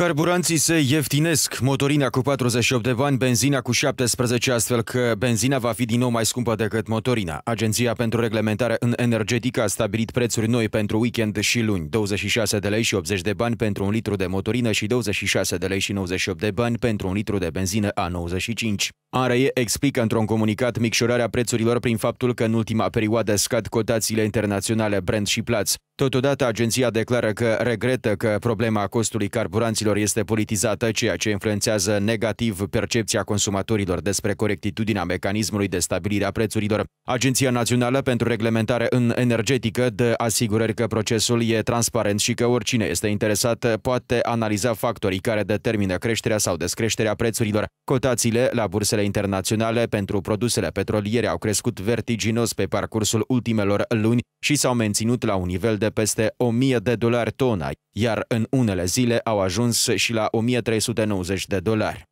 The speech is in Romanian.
Carburanții se ieftinesc, motorina cu 48 de bani, benzina cu 17, astfel că benzina va fi din nou mai scumpă decât motorina. Agenția pentru Reglementare în Energetică a stabilit prețuri noi pentru weekend și luni, 26 de lei și 80 de bani pentru un litru de motorină și 26 de lei și 98 de bani pentru un litru de benzină A95. ANRE explică într-un comunicat micșorarea prețurilor prin faptul că în ultima perioadă scad cotațiile internaționale Brent și Platz. Totodată, agenția declară că regretă că problema costului carburanților este politizată, ceea ce influențează negativ percepția consumatorilor despre corectitudinea mecanismului de stabilire a prețurilor. Agenția Națională pentru Reglementare în Energetică dă asigurări că procesul e transparent și că oricine este interesat poate analiza factorii care determină creșterea sau descreșterea prețurilor. Cotațiile la bursele Piețele internaționale pentru produsele petroliere au crescut vertiginos pe parcursul ultimelor luni și s-au menținut la un nivel de peste 1000 de dolari tona, iar în unele zile au ajuns și la 1390 de dolari.